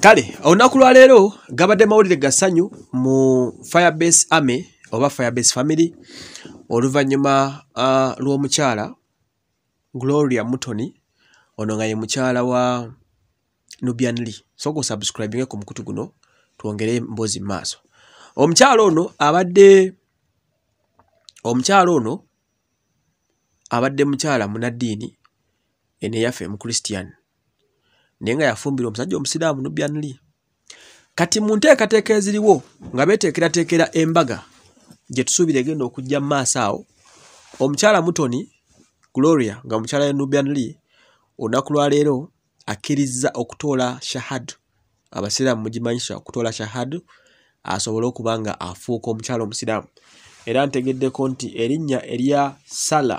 Kale, olunaku lwaleero gabadde mawulire gasanyu mu Firebase Army oba Firebase Family oluvannyuma uh, lw'omukyala Gloria Mutoni ono nga ye mukyala wa Nubian Lee. Soko subscribing ku mukutu guno twongere mbozi maaso. Omukyala ono abadde omukyala ono abadde mukyala munaddiini eneyaffe mu Christian naye nga yafumbirwa omusajja omusiraamu nubian lee kati mu nteekateeka eziriwo nga beteekerateekera embaga gye tusuubira egenda okujja mu maaso awo omukyala mutoni gloria nga mukyala ya nubian lee olunaku lwaleero akkiriza okutoola shahadu abasiraamu mugimanyisa okutoola shahadu asobole okuba nga afuuka omukyala omusiraamu era ntegeddeko nti erinnya erya sala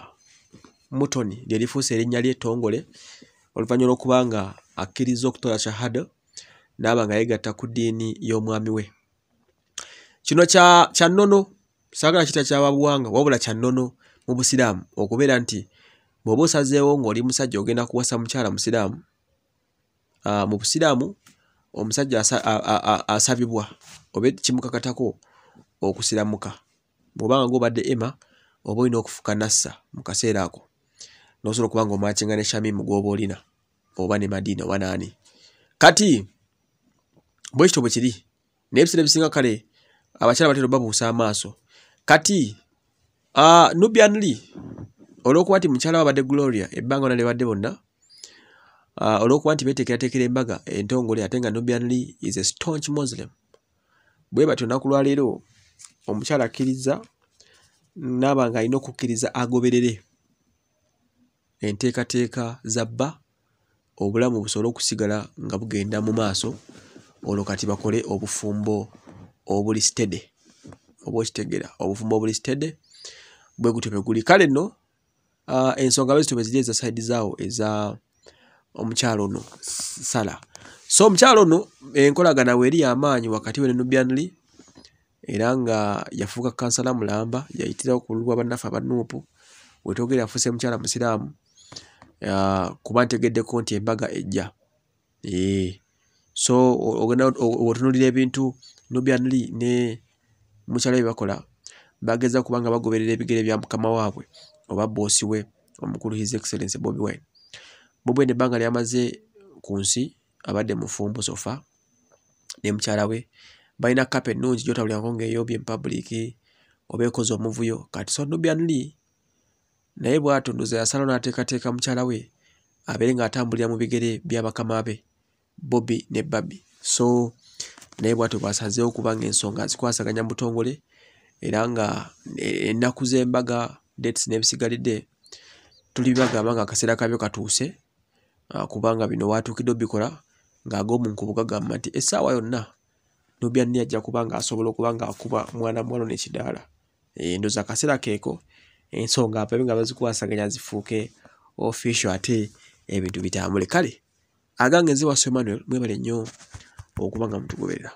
mutoni lye lifuusa erinnya lyettongole oluvannyuma lwokuba nga akkiriza okutola shahada naaba nga yeegatta ku ddiini y'omwami we kino kya nnono saagala kita kyababuwanga wabula kya nnono mu busiraamu okubeera nti bw'oba osazeewo ng'oli musajja ogenda kuwasa mukyala musiraamu mu busiraamu omusajja asabibwa oba kimukakatako okusiramuka bwobanga gobadde ema oba olina okufuka nassa mu kaseera ako n'osobola okubanga omwakinga ne shamimu gw'oba olina oba ne madiina oba naani kati bwe kitobwe kiri n'ebiseera ebisinga kale abakyala batera babuusa amaaso kati uh, nubian lee olwokuba nti mukyala wabadde gloria ebbanga ona lyebadde bonna uh, olwokuba nti beteekerateekera embaga entongole ate nga nubian lee is a staunch muslim bwe batyo naku lwaleero omukyala akkiriza naaba nga alina okukkiriza agoberere enteekateeka za bba obulamu busobole okusigala nga bugenda mu maaso olwo kati bakole obufumbo obuli stede oba okitegera obufumbo obuli stede bwe gutyo bwe guli kale nno ensonga bezityo bwe ziri eza saidi zaawo eza omukyalo ono sala so omukyalo ono enkolagana weeri yamaanyi wakati we ne nubianli era nga yafuuka kansala mulamba yayitirawo ku lulwa bannaffe abanuupu wetwogere yafuuse mukyala musiraamu kuba ntegeddeko nti embaga ejja ee so ogenda otunuulira ebintu nubian lee ne mukyalo bye bakola bageza kuba nga bagoberera ebigere bya mukama waabwe oba boosi we omukulu his excellence bobi wine bobi wine ebbanga lyamaze ku nsi abadde mufumbo sofa ne mukyala we balina kapa ennungi gyotabulirako ngaeyoobye mpabuliki oba ekoze omuvuyo kati so nubian lee naye bw'atunduza yasalo n'ateekateeka mukyala we abeere ng'atambulira mu bigere by'abakama be bobi ne babi so naye bw'atyo bw'asazeewo okuba ng'ensonga azikwasaganya mutongole era nga ennaku z'embaga dates n'ebisigalidde tuli bagamba nga akaseera kabyo katuuse ah, kubanga bino waatuukidde obikola ng'ag'omunkubu gagamba nti essaawa yonna nobyanne ajja kuba ng'asobola okuba ng'akuba mwana mwalo n'ekidaala endoza eh, akaseera keeko ensonga apabe nga bazikwasaganya zifuuke official ate ebintu bitambule kale agange nze wasu emmanuel mwebale nnyo okuba nga mutugoberera